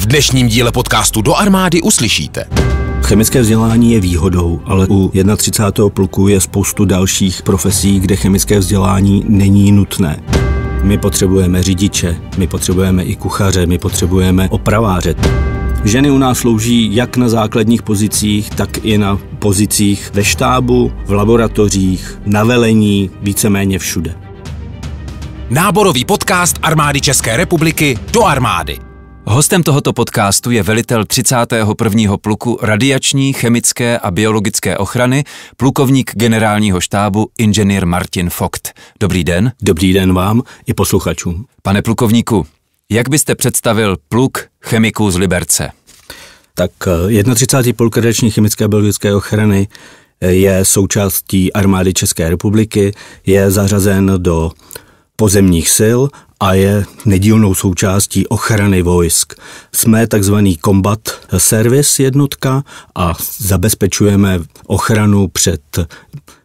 V dnešním díle podcastu Do armády uslyšíte. Chemické vzdělání je výhodou, ale u 31. pluku je spoustu dalších profesí, kde chemické vzdělání není nutné. My potřebujeme řidiče, my potřebujeme i kuchaře, my potřebujeme opraváře. Ženy u nás slouží jak na základních pozicích, tak i na pozicích ve štábu, v laboratořích, na velení, víceméně všude. Náborový podcast armády České republiky do armády. Hostem tohoto podcastu je velitel 31. pluku radiační, chemické a biologické ochrany, plukovník generálního štábu inženýr Martin Fokt. Dobrý den. Dobrý den vám i posluchačům. Pane plukovníku, jak byste představil pluk chemiků z Liberce? Tak 31. Eh, pluk radiační, chemické a biologické ochrany eh, je součástí armády České republiky, je zařazen do pozemních sil a je nedílnou součástí ochrany vojsk. Jsme takzvaný combat service jednotka a zabezpečujeme ochranu před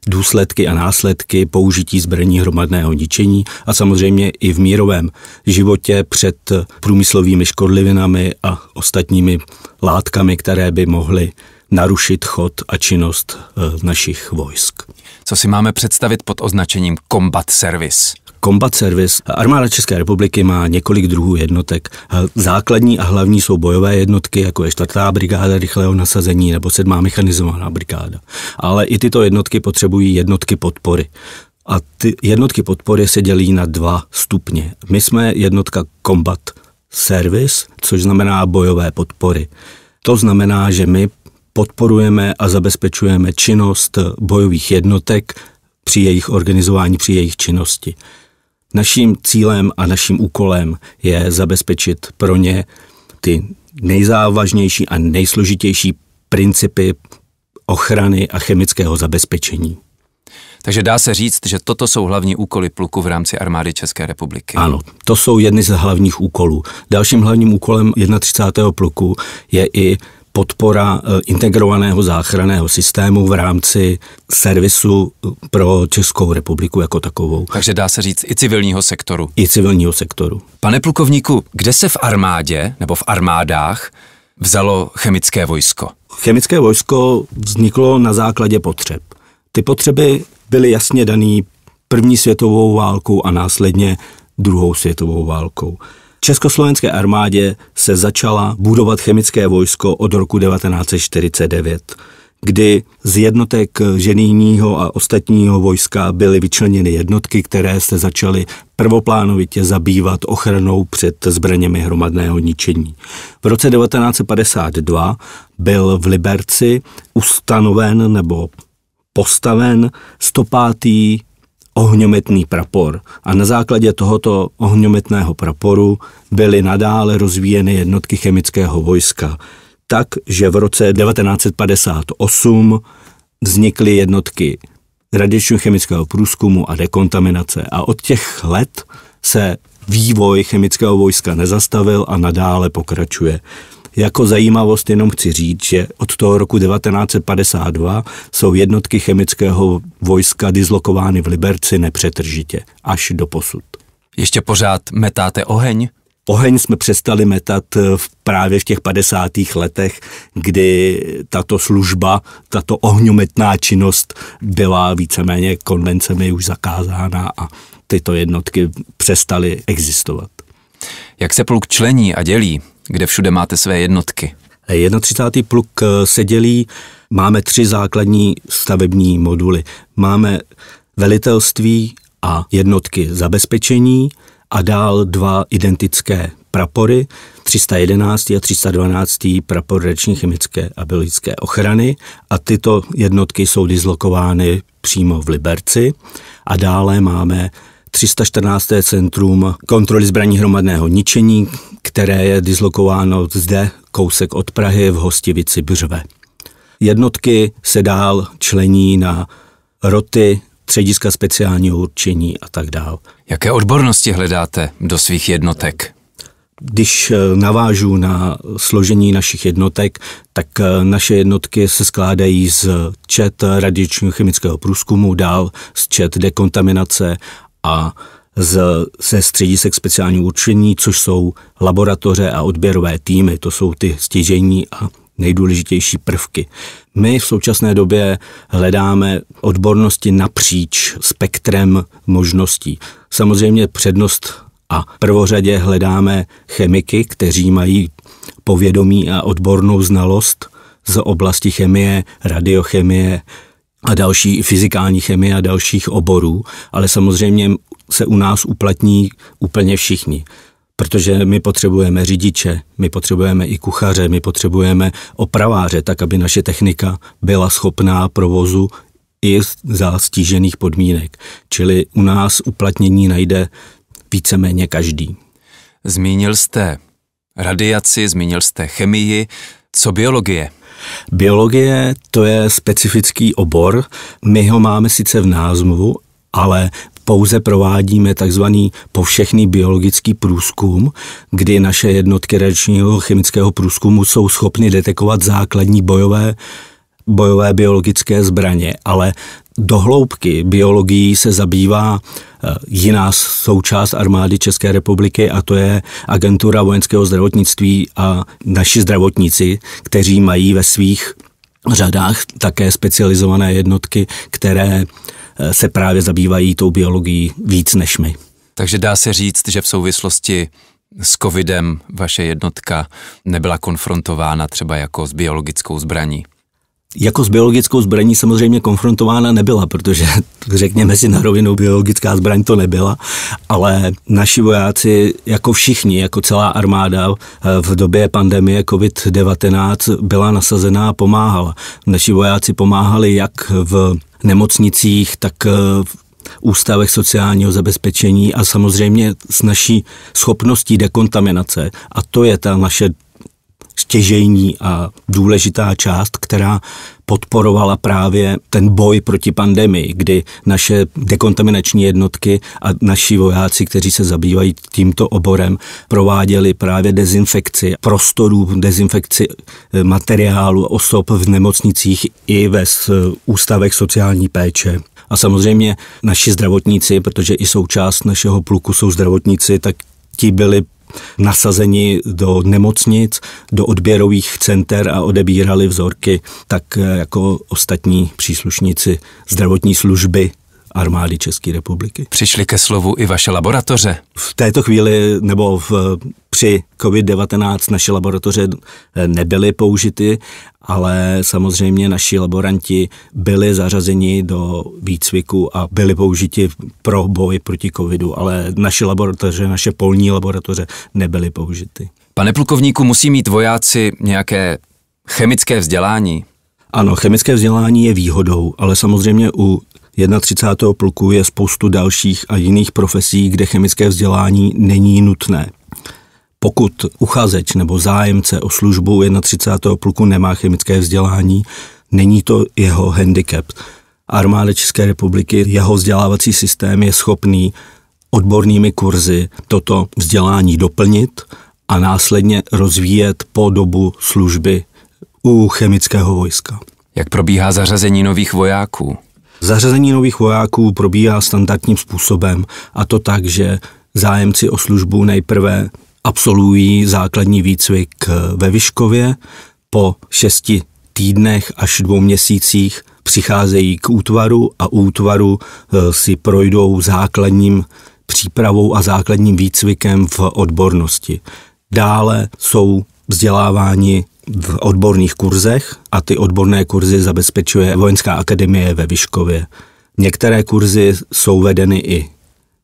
důsledky a následky použití zbraní hromadného ničení a samozřejmě i v mírovém životě před průmyslovými škodlivinami a ostatními látkami, které by mohly narušit chod a činnost eh, našich vojsk. Co si máme představit pod označením combat service? Combat Service. Armáda České republiky má několik druhů jednotek. Základní a hlavní jsou bojové jednotky, jako je 4. brigáda rychlého nasazení nebo 7. mechanizovaná brigáda. Ale i tyto jednotky potřebují jednotky podpory. A ty jednotky podpory se dělí na dva stupně. My jsme jednotka Combat Service, což znamená bojové podpory. To znamená, že my podporujeme a zabezpečujeme činnost bojových jednotek při jejich organizování, při jejich činnosti. Naším cílem a naším úkolem je zabezpečit pro ně ty nejzávažnější a nejsložitější principy ochrany a chemického zabezpečení. Takže dá se říct, že toto jsou hlavní úkoly pluku v rámci armády České republiky. Ano, to jsou jedny z hlavních úkolů. Dalším hlavním úkolem 31. pluku je i podpora eh, integrovaného záchranného systému v rámci servisu eh, pro Českou republiku jako takovou. Takže dá se říct i civilního sektoru. I civilního sektoru. Pane plukovníku, kde se v armádě nebo v armádách vzalo chemické vojsko? Chemické vojsko vzniklo na základě potřeb. Ty potřeby byly jasně dané první světovou válkou a následně druhou světovou válkou československé armádě se začala budovat chemické vojsko od roku 1949, kdy z jednotek ženijního a ostatního vojska byly vyčleněny jednotky, které se začaly prvoplánovitě zabývat ochranou před zbraněmi hromadného ničení. V roce 1952 byl v Liberci ustanoven nebo postaven 105 ohňometný prapor a na základě tohoto ohňometného praporu byly nadále rozvíjeny jednotky chemického vojska, tak, že v roce 1958 vznikly jednotky radiačního-chemického průzkumu a dekontaminace a od těch let se vývoj chemického vojska nezastavil a nadále pokračuje. Jako zajímavost jenom chci říct, že od toho roku 1952 jsou jednotky chemického vojska dislokovány v Liberci nepřetržitě, až do posud. Ještě pořád metáte oheň? Oheň jsme přestali metat eh, v právě v těch 50. letech, kdy tato služba, tato ohňometná činnost byla víceméně konvencemi už zakázána a tyto jednotky přestaly existovat. Jak se pluk člení a dělí? kde všude máte své jednotky? 31. pluk eh, se dělí, máme tři základní stavební moduly. Máme velitelství a jednotky zabezpečení a dál dva identické prapory, 311. a 312. prapor reční chemické a biologické ochrany a tyto jednotky jsou dislokovány přímo v Liberci a dále máme 314. centrum kontroly zbraní hromadného ničení, které je dislokováno zde, kousek od Prahy, v Hostivici Břve. Jednotky se dál člení na roty, střediska speciálního určení a tak dál. Jaké odbornosti hledáte do svých jednotek? Když eh, navážu na složení našich jednotek, tak eh, naše jednotky se skládají z čet radiočního chemického průzkumu, dál z čet dekontaminace a z, se středisek speciální určení, což jsou laboratoře a odběrové týmy. To jsou ty stěžení a nejdůležitější prvky. My v současné době hledáme odbornosti napříč spektrem možností. Samozřejmě přednost a prvořadě hledáme chemiky, kteří mají povědomí a odbornou znalost z oblasti chemie, radiochemie, a další fyzikální chemie a dalších oborů, ale samozřejmě se u nás uplatní úplně všichni. Protože my potřebujeme řidiče, my potřebujeme i kuchaře, my potřebujeme opraváře, tak aby naše technika byla schopná provozu i za stížených podmínek. Čili u nás uplatnění najde víceméně každý. Zmínil jste radiaci, zmínil jste chemii, co biologie? Biologie to je specifický obor. My ho máme sice v názvu, ale pouze provádíme takzvaný povšechný biologický průzkum, kdy naše jednotky reačního chemického průzkumu jsou schopny detekovat základní bojové bojové biologické zbraně, ale dohloubky biologií se zabývá eh, jiná součást armády České republiky a to je agentura vojenského zdravotnictví a naši zdravotníci, kteří mají ve svých řadách také specializované jednotky, které eh, se právě zabývají tou biologií víc než my. Takže dá se říct, že v souvislosti s covidem vaše jednotka nebyla konfrontována třeba jako s biologickou zbraní jako s biologickou zbraní samozřejmě konfrontována nebyla, protože řekněme si na rovinu, biologická zbraň to nebyla, ale naši vojáci, jako všichni, jako celá armáda eh, v době pandemie COVID-19 byla nasazená a pomáhala. Naši vojáci pomáhali jak v nemocnicích, tak eh, v ústavech sociálního zabezpečení a samozřejmě s naší schopností dekontaminace. A to je ta naše stěžejní a důležitá část, která podporovala právě ten boj proti pandemii, kdy naše dekontaminační jednotky a naši vojáci, kteří se zabývají tímto oborem, prováděli právě dezinfekci prostorů, dezinfekci eh, materiálu osob v nemocnicích i ve eh, ústavech sociální péče. A samozřejmě naši zdravotníci, protože i součást našeho pluku jsou zdravotníci, tak ti byli nasazeni do nemocnic, do odběrových center a odebírali vzorky tak eh, jako ostatní příslušníci zdravotní služby armády České republiky. Přišli ke slovu i vaše laboratoře? V této chvíli nebo v, při COVID-19 naše laboratoře eh, nebyly použity, ale samozřejmě naši laboranti byli zařazeni do výcviku a byli použiti pro boj proti covidu, ale naše laboratoře, naše polní laboratoře nebyly použity. Pane plukovníku, musí mít vojáci nějaké chemické vzdělání? Ano, chemické vzdělání je výhodou, ale samozřejmě u 31. pluku je spoustu dalších a jiných profesí, kde chemické vzdělání není nutné. Pokud uchazeč nebo zájemce o službu 31. pluku nemá chemické vzdělání, není to jeho handicap. Armáda České republiky, jeho vzdělávací systém je schopný odbornými kurzy toto vzdělání doplnit a následně rozvíjet po dobu služby u chemického vojska. Jak probíhá zařazení nových vojáků? Zařazení nových vojáků probíhá standardním způsobem a to tak, že zájemci o službu nejprve absolvují základní výcvik ve Vyškově, po šesti týdnech až dvou měsících přicházejí k útvaru a útvaru eh, si projdou základním přípravou a základním výcvikem v odbornosti. Dále jsou vzděláváni v odborných kurzech a ty odborné kurzy zabezpečuje Vojenská akademie ve Vyškově. Některé kurzy jsou vedeny i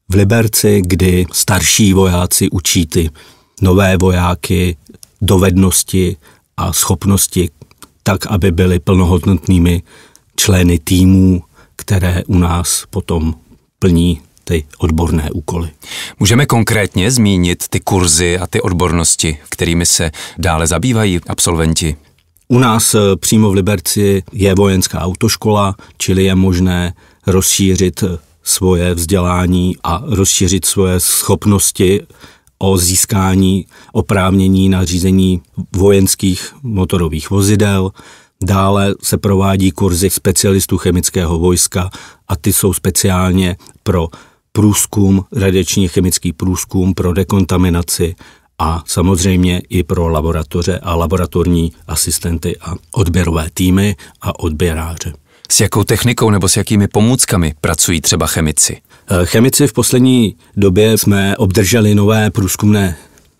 v Liberci, kdy starší vojáci učí ty nové vojáky dovednosti a schopnosti tak, aby byli plnohodnotnými členy týmů, které u nás potom plní ty odborné úkoly. Můžeme konkrétně zmínit ty kurzy a ty odbornosti, kterými se dále zabývají absolventi? U nás eh, přímo v Liberci je vojenská autoškola, čili je možné rozšířit eh, svoje vzdělání a rozšířit svoje schopnosti o získání oprávnění na řízení vojenských motorových vozidel. Dále se provádí kurzy specialistů chemického vojska a ty jsou speciálně pro průzkum, radiační chemický průzkum pro dekontaminaci a samozřejmě i pro laboratoře a laboratorní asistenty a odběrové týmy a odběráře. S jakou technikou nebo s jakými pomůckami pracují třeba chemici? Eh, chemici v poslední době jsme obdrželi nové průzkumné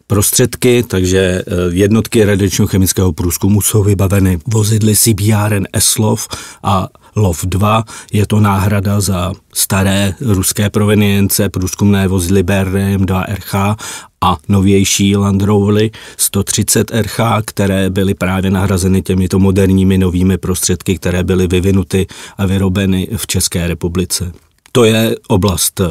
prostředky, takže eh, jednotky radiačního chemického průzkumu jsou vybaveny vozidly CBRN ESLOV a Lov 2. Je to náhrada za staré ruské provenience, průzkumné vozidly BRM 2 RH a novější Land Rovery 130 RH, které byly právě nahrazeny těmito moderními novými prostředky, které byly vyvinuty a vyrobeny v České republice. To je oblast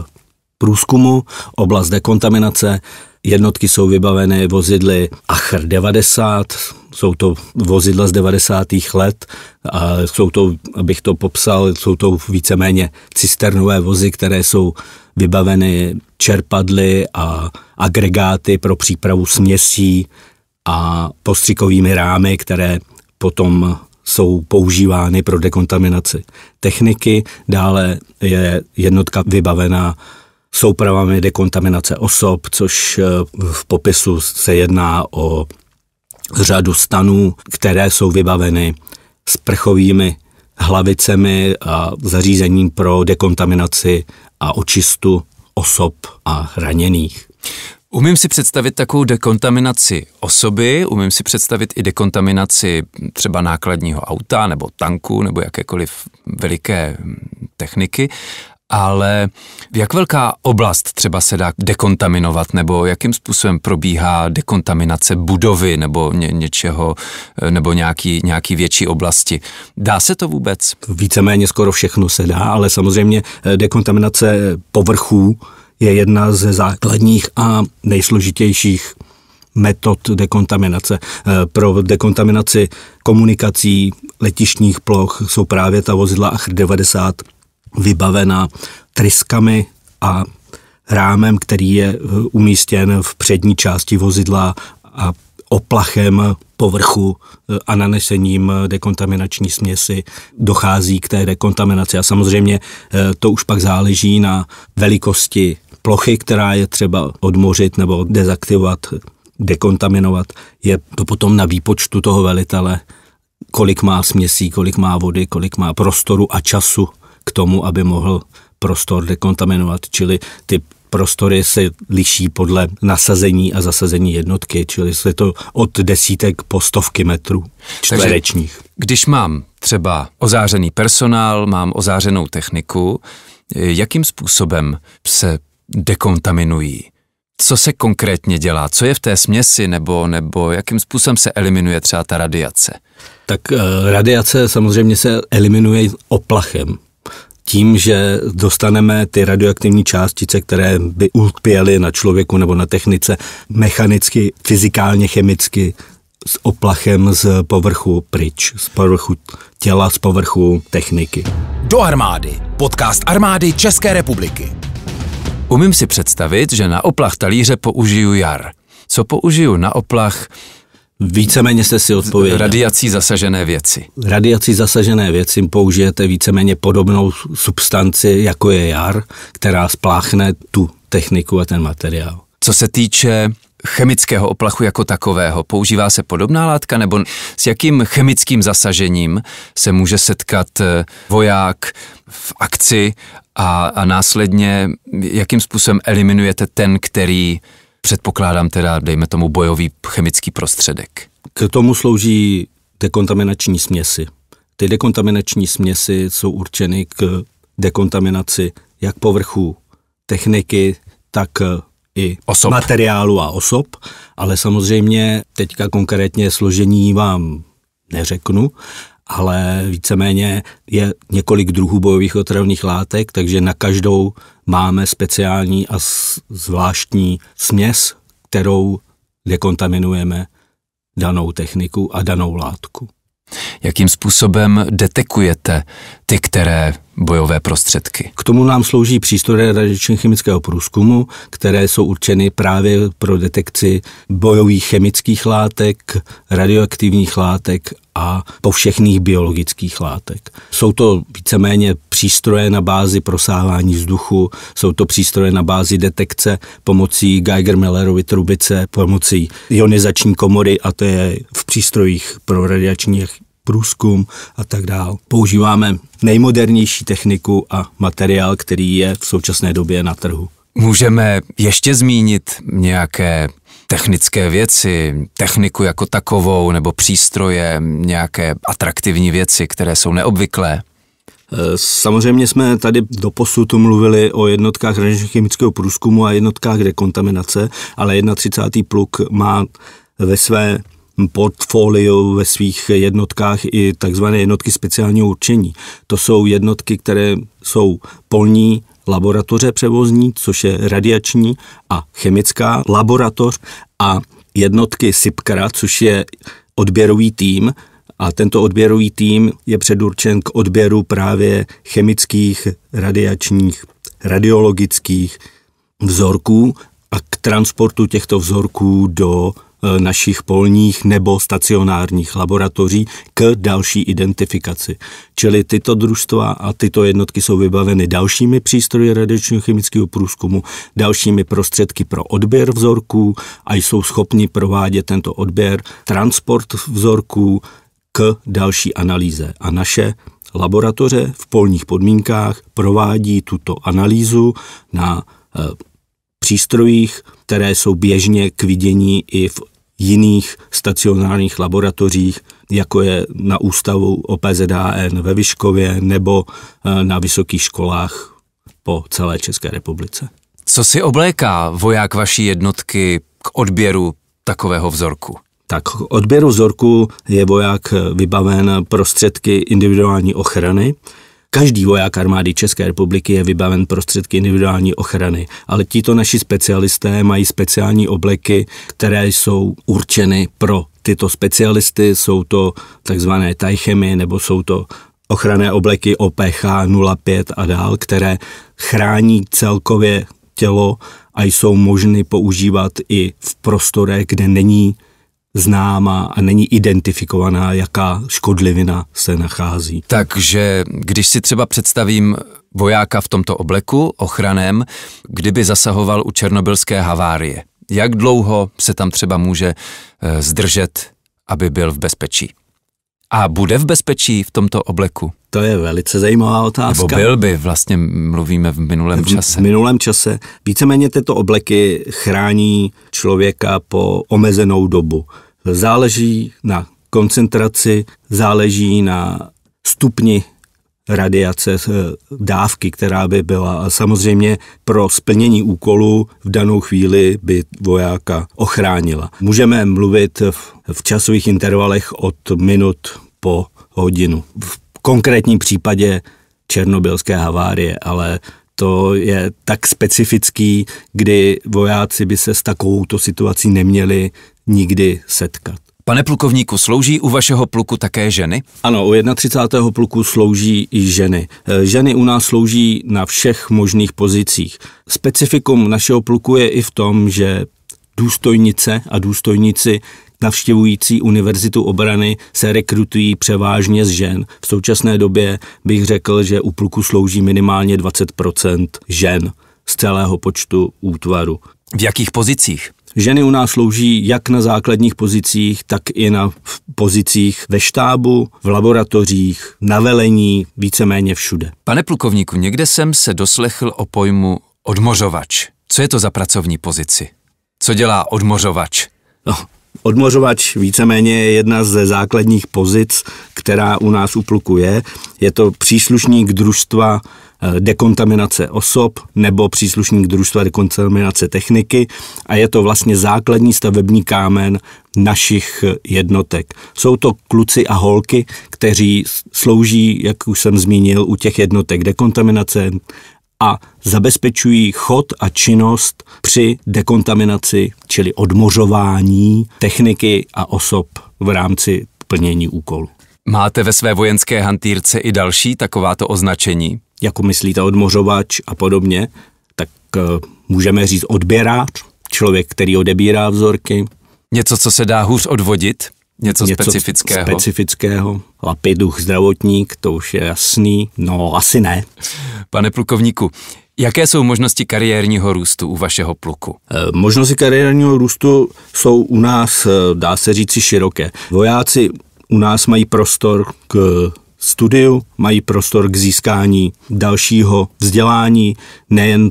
průzkumu, oblast dekontaminace Jednotky jsou vybavené vozidly Achr 90, jsou to vozidla z 90. let a jsou to, abych to popsal, jsou to víceméně cisternové vozy, které jsou vybaveny čerpadly a agregáty pro přípravu směsí a postřikovými rámy, které potom jsou používány pro dekontaminaci techniky. Dále je jednotka vybavená soupravami dekontaminace osob, což eh, v popisu se jedná o řadu stanů, které jsou vybaveny sprchovými hlavicemi a zařízením pro dekontaminaci a očistu osob a raněných. Umím si představit takovou dekontaminaci osoby, umím si představit i dekontaminaci třeba nákladního auta nebo tanku nebo jakékoliv veliké techniky, ale jak velká oblast třeba se dá dekontaminovat, nebo jakým způsobem probíhá dekontaminace budovy nebo ně, něčeho, eh, nebo nějaký, nějaký větší oblasti? Dá se to vůbec? Víceméně skoro všechno se dá, ale samozřejmě eh, dekontaminace povrchů je jedna ze základních a nejsložitějších metod dekontaminace. Eh, pro dekontaminaci komunikací, letišních ploch jsou právě ta vozidla ACHR 90 vybavena tryskami a rámem, který je eh, umístěn v přední části vozidla a oplachem povrchu eh, a nanesením eh, dekontaminační směsi dochází k té dekontaminaci. A samozřejmě to už pak záleží na velikosti plochy, která je třeba odmořit nebo dezaktivovat, dekontaminovat. Je to potom na výpočtu toho velitele, kolik má směsí, kolik má vody, kolik má prostoru a času k tomu, aby mohl prostor dekontaminovat, čili ty prostory se liší podle nasazení a zasazení jednotky, čili je to od desítek po stovky metrů čtverečních. Takže, když mám třeba ozářený personál, mám ozářenou techniku, jakým způsobem se dekontaminují? Co se konkrétně dělá? Co je v té směsi nebo, nebo jakým způsobem se eliminuje třeba ta radiace? Tak eh, radiace samozřejmě se eliminuje oplachem tím, že dostaneme ty radioaktivní částice, které by ulpěly na člověku nebo na technice, mechanicky, fyzikálně, chemicky, s oplachem z povrchu pryč, z povrchu těla, z povrchu techniky. Do armády. Podcast armády České republiky. Umím si představit, že na oplach talíře použiju jar. Co použiju na oplach Víceméně jste si odpověděl. Radiací zasažené věci. Radiací zasažené věci použijete víceméně podobnou substanci, jako je jar, která spláchne tu techniku a ten materiál. Co se týče chemického oplachu jako takového, používá se podobná látka nebo s jakým chemickým zasažením se může setkat eh, voják v akci a, a následně jakým způsobem eliminujete ten, který Předpokládám teda, dejme tomu, bojový chemický prostředek. K tomu slouží dekontaminační směsi. Ty dekontaminační směsi jsou určeny k dekontaminaci jak povrchu techniky, tak eh, i osob. materiálu a osob, ale samozřejmě teďka konkrétně složení vám neřeknu, ale víceméně je několik druhů bojových otravných látek, takže na každou máme speciální a zvláštní směs, kterou dekontaminujeme danou techniku a danou látku. Jakým způsobem detekujete ty, které bojové prostředky. K tomu nám slouží přístroje radičně-chemického průzkumu, které jsou určeny právě pro detekci bojových chemických látek, radioaktivních látek a povšechných biologických látek. Jsou to víceméně přístroje na bázi prosávání vzduchu, jsou to přístroje na bázi detekce pomocí Geiger-Millerovy trubice, pomocí ionizační komory a to je v přístrojích pro radiační průzkum a tak dále. Používáme nejmodernější techniku a materiál, který je v současné době na trhu. Můžeme ještě zmínit nějaké technické věci, techniku jako takovou nebo přístroje, nějaké atraktivní věci, které jsou neobvyklé? Eh, samozřejmě jsme tady do posudu mluvili o jednotkách chemického průzkumu a jednotkách dekontaminace, ale 31. pluk má ve své portfolio ve svých jednotkách i takzvané jednotky speciálního určení. To jsou jednotky, které jsou polní laboratoře převozní, což je radiační a chemická laboratoř a jednotky SIPKRA, což je odběrový tým, a tento odběrový tým je předurčen k odběru právě chemických, radiačních, radiologických vzorků a k transportu těchto vzorků do Eh, našich polních nebo stacionárních laboratoří k další identifikaci. Čili tyto družstva a tyto jednotky jsou vybaveny dalšími přístroji radiačního chemického průzkumu, dalšími prostředky pro odběr vzorků a jsou schopni provádět tento odběr, transport vzorků k další analýze. A naše laboratoře v polních podmínkách provádí tuto analýzu na eh, přístrojích, které jsou běžně k vidění i v jiných stacionárních laboratořích, jako je na ústavu OPZDAN ve Vyškově nebo eh, na vysokých školách po celé České republice. Co si obléká voják vaší jednotky k odběru takového vzorku? Tak k odběru vzorku je voják vybaven prostředky individuální ochrany, Každý voják armády České republiky je vybaven prostředky individuální ochrany, ale tito naši specialisté mají speciální obleky, které jsou určeny pro tyto specialisty. Jsou to takzvané tajchemy nebo jsou to ochranné obleky OPH 05 a dál, které chrání celkově tělo a jsou možny používat i v prostorech, kde není známa a není identifikovaná, jaká škodlivina se nachází. Takže když si třeba představím vojáka v tomto obleku, ochranem, kdyby zasahoval u černobylské havárie, jak dlouho se tam třeba může eh, zdržet, aby byl v bezpečí? A bude v bezpečí v tomto obleku? To je velice zajímavá otázka. Nebo byl by, vlastně mluvíme v minulém v, čase. V minulém čase. Víceméně tyto obleky chrání člověka po omezenou dobu. Záleží na koncentraci, záleží na stupni radiace, eh, dávky, která by byla. A samozřejmě pro splnění úkolu v danou chvíli by vojáka ochránila. Můžeme mluvit v, v časových intervalech od minut po hodinu. V konkrétním případě černobylské havárie, ale to je tak specifický, kdy vojáci by se s takovouto situací neměli nikdy setkat. Pane plukovníku, slouží u vašeho pluku také ženy? Ano, u 31. pluku slouží i ženy. E, ženy u nás slouží na všech možných pozicích. Specifikum našeho pluku je i v tom, že důstojnice a důstojníci navštěvující univerzitu obrany se rekrutují převážně z žen. V současné době bych řekl, že u pluku slouží minimálně 20 žen z celého počtu útvaru. V jakých pozicích? Ženy u nás slouží jak na základních pozicích, tak i na pozicích ve štábu, v laboratořích, na velení, víceméně všude. Pane plukovníku, někde jsem se doslechl o pojmu odmořovač. Co je to za pracovní pozici? Co dělá odmořovač? No, Odmořovač víceméně je jedna ze základních pozic, která u nás u pluku je. Je to příslušník družstva Eh, dekontaminace osob nebo příslušník družstva dekontaminace techniky a je to vlastně základní stavební kámen našich eh, jednotek. Jsou to kluci a holky, kteří slouží, jak už jsem zmínil, u těch jednotek dekontaminace a zabezpečují chod a činnost při dekontaminaci, čili odmořování techniky a osob v rámci plnění úkolu. Máte ve své vojenské hantýrce i další takováto označení? jako myslíte odmořovač a podobně, tak eh, můžeme říct odběrář, člověk, který odebírá vzorky. Něco, co se dá hůř odvodit? Něco, něco specifického? specifického. Lapiduch, zdravotník, to už je jasný. No, asi ne. Pane plukovníku, Jaké jsou možnosti kariérního růstu u vašeho pluku? Eh, možnosti kariérního růstu jsou u nás, eh, dá se říci, široké. Vojáci u nás mají prostor k studiu, mají prostor k získání dalšího vzdělání, nejen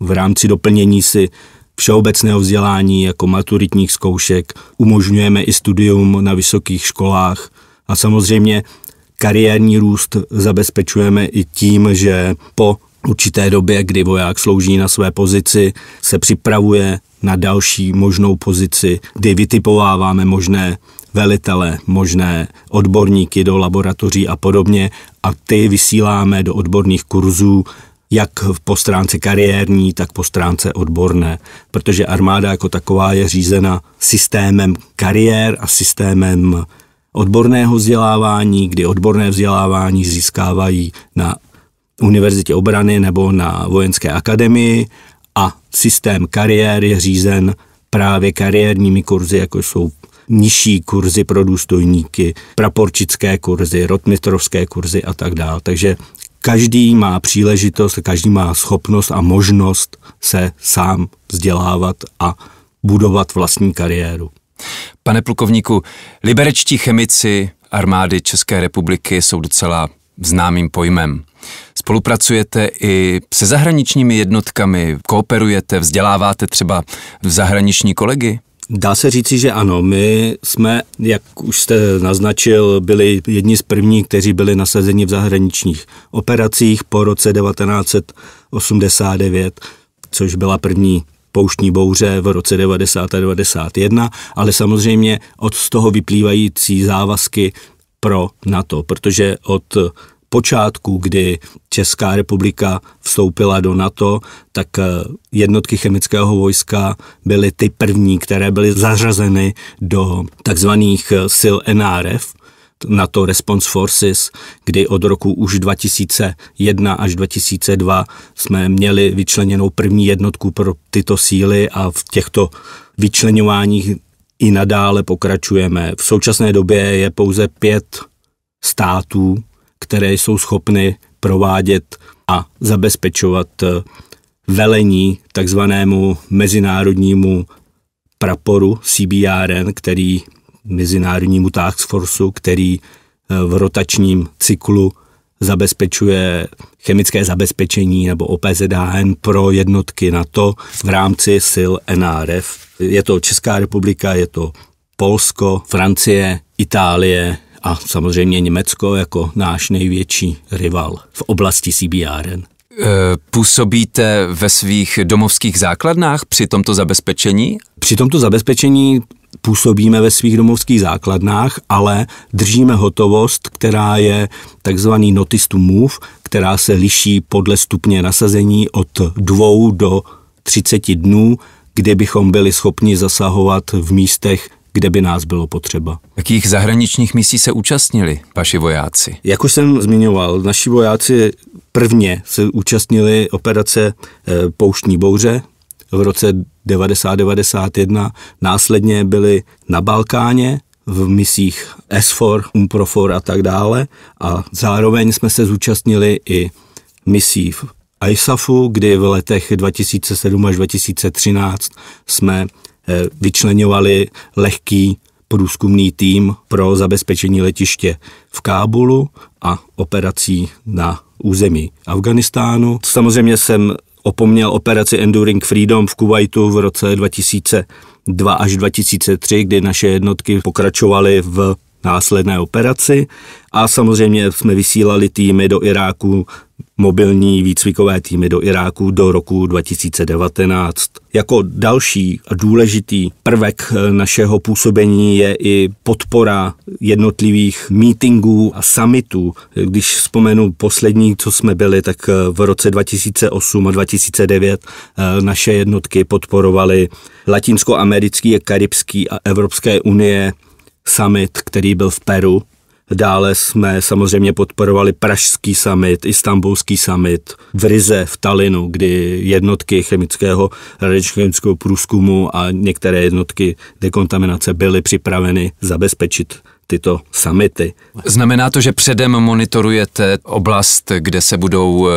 v rámci doplnění si všeobecného vzdělání jako maturitních zkoušek, umožňujeme i studium na vysokých školách a samozřejmě kariérní růst zabezpečujeme i tím, že po určité době, kdy voják slouží na své pozici, se připravuje na další možnou pozici, kdy vytipováváme možné velitele, možné odborníky do laboratoří a podobně a ty vysíláme do odborných kurzů jak po stránce kariérní, tak po stránce odborné, protože armáda jako taková je řízena systémem kariér a systémem odborného vzdělávání, kdy odborné vzdělávání získávají na univerzitě obrany nebo na vojenské akademii a systém kariér je řízen právě kariérními kurzy, jako jsou nižší kurzy pro důstojníky, praporčické kurzy, rotmistrovské kurzy a tak dále. Takže každý má příležitost, každý má schopnost a možnost se sám vzdělávat a budovat vlastní kariéru. Pane plukovníku, liberečtí chemici armády České republiky jsou docela známým pojmem. Spolupracujete i se zahraničními jednotkami, kooperujete, vzděláváte třeba v zahraniční kolegy? Dá se říci, že ano. My jsme, jak už jste naznačil, byli jedni z prvních, kteří byli nasazeni v zahraničních operacích po roce 1989, což byla první pouštní bouře v roce 90 a 91, ale samozřejmě od toho vyplývající závazky pro NATO, protože od počátku, kdy Česká republika vstoupila do NATO, tak eh, jednotky chemického vojska byly ty první, které byly zařazeny do takzvaných eh, sil NRF, NATO Response Forces, kdy od roku už 2001 až 2002 jsme měli vyčleněnou první jednotku pro tyto síly a v těchto vyčleňováních i nadále pokračujeme. V současné době je pouze pět států které jsou schopny provádět a zabezpečovat eh, velení takzvanému mezinárodnímu praporu CBRN, který mezinárodnímu task forceu, který eh, v rotačním cyklu zabezpečuje chemické zabezpečení nebo OPZHN pro jednotky NATO v rámci sil NRF. Je to Česká republika, je to Polsko, Francie, Itálie, a samozřejmě Německo jako náš největší rival v oblasti CBRN. E, působíte ve svých domovských základnách při tomto zabezpečení? Při tomto zabezpečení působíme ve svých domovských základnách, ale držíme hotovost, která je takzvaný notice to move, která se liší podle stupně nasazení od 2 do 30 dnů, kdy bychom byli schopni zasahovat v místech kde by nás bylo potřeba. Jakých zahraničních misí se účastnili vaši vojáci? Jak už jsem zmiňoval, naši vojáci prvně se účastnili operace eh, Pouštní bouře v roce 1991, následně byli na Balkáně, v misích S4, UMPROFOR a tak dále. A zároveň jsme se zúčastnili i misí v ISAFu, kdy v letech 2007 až 2013 jsme Eh, vyčlenovali lehký průzkumný tým pro zabezpečení letiště v Kábulu a operací na území Afganistánu. Samozřejmě jsem opomněl operaci Enduring Freedom v Kuwaitu v roce 2002 až 2003, kdy naše jednotky pokračovaly v následné operaci a samozřejmě jsme vysílali týmy do Iráku, mobilní výcvikové týmy do Iráku do roku 2019. Jako další a důležitý prvek eh, našeho působení je i podpora jednotlivých mítingů a summitů. Když vzpomenu poslední, co jsme byli, tak eh, v roce 2008 a 2009 eh, naše jednotky podporovaly Latinskoamerický, Karibský a Evropské unie summit, který byl v Peru. Dále jsme samozřejmě podporovali Pražský summit, Istanbulský summit v Rize, v Talinu, kdy jednotky chemického radiochemického průzkumu a některé jednotky dekontaminace byly připraveny zabezpečit tyto samity. Znamená to, že předem monitorujete oblast, kde se budou eh,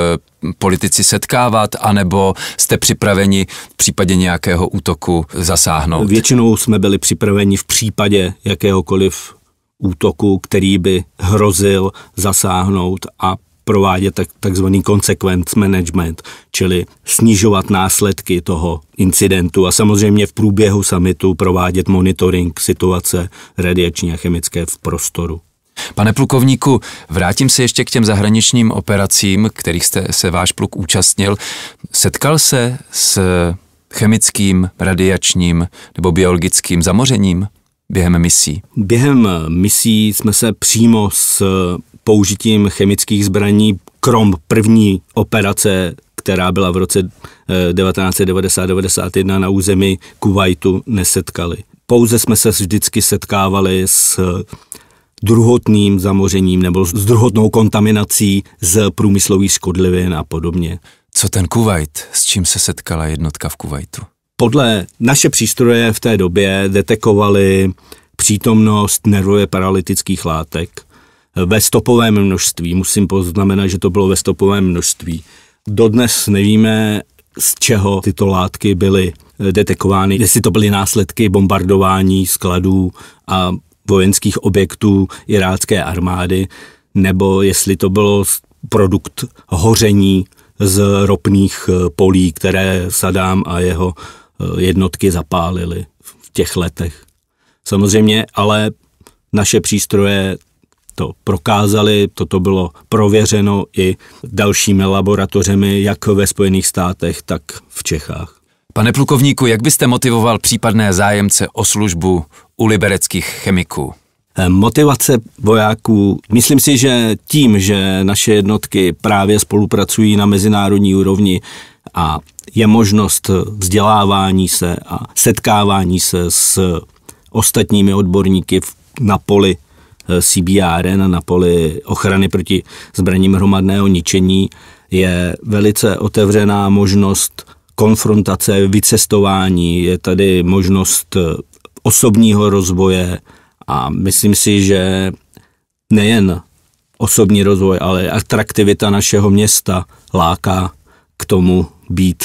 politici setkávat, anebo jste připraveni v případě nějakého útoku zasáhnout? Většinou jsme byli připraveni v případě jakéhokoliv útoku, který by hrozil zasáhnout a provádět tak, takzvaný consequence management, čili snižovat následky toho incidentu a samozřejmě v průběhu summitu provádět monitoring situace radiační a chemické v prostoru. Pane plukovníku, vrátím se ještě k těm zahraničním operacím, kterých jste se váš pluk účastnil. Setkal se s chemickým, radiačním nebo biologickým zamořením? během misí? Během misí jsme se přímo s použitím chemických zbraní, krom první operace, která byla v roce 1990-91 eh, na území Kuwaitu, nesetkali. Pouze jsme se vždycky setkávali s eh, druhotným zamořením nebo s druhotnou kontaminací z průmyslových škodlivin a podobně. Co ten Kuwait, s čím se setkala jednotka v Kuwaitu? Podle naše přístroje v té době detekovali přítomnost nervově paralytických látek, ve stopovém množství. Musím poznamenat, že to bylo ve stopovém množství. Dodnes nevíme, z čeho tyto látky byly detekovány, jestli to byly následky bombardování skladů a vojenských objektů irácké armády, nebo jestli to bylo produkt hoření z ropných eh, polí, které Sadám a jeho eh, jednotky zapálili v těch letech. Samozřejmě, ale naše přístroje to prokázali, toto bylo prověřeno i dalšími laboratořemi, jak ve Spojených státech, tak v Čechách. Pane plukovníku, jak byste motivoval případné zájemce o službu u libereckých chemiků? Eh, motivace vojáků, myslím si, že tím, že naše jednotky právě spolupracují na mezinárodní úrovni a je možnost vzdělávání se a setkávání se s ostatními odborníky na poli Eh, CBRN na poli ochrany proti zbraním hromadného ničení je velice otevřená možnost konfrontace, vycestování, je tady možnost eh, osobního rozvoje a myslím si, že nejen osobní rozvoj, ale atraktivita našeho města láká k tomu být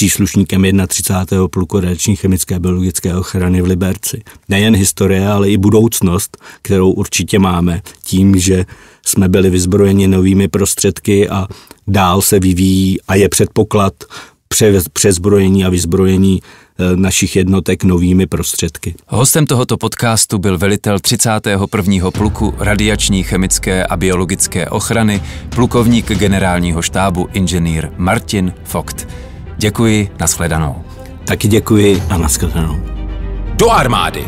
příslušníkem 31. pluku radiační chemické biologické ochrany v Liberci. Nejen historie, ale i budoucnost, kterou určitě máme tím, že jsme byli vyzbrojeni novými prostředky a dál se vyvíjí a je předpoklad přezbrojení a vyzbrojení e, našich jednotek novými prostředky. Hostem tohoto podcastu byl velitel 31. pluku radiační, chemické a biologické ochrany, plukovník generálního štábu inženýr Martin Fogt. Děkuji, nashledanou. Taky děkuji a nashledanou. Do armády.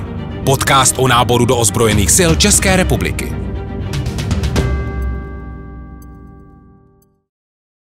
Podcast o náboru do ozbrojených sil České republiky.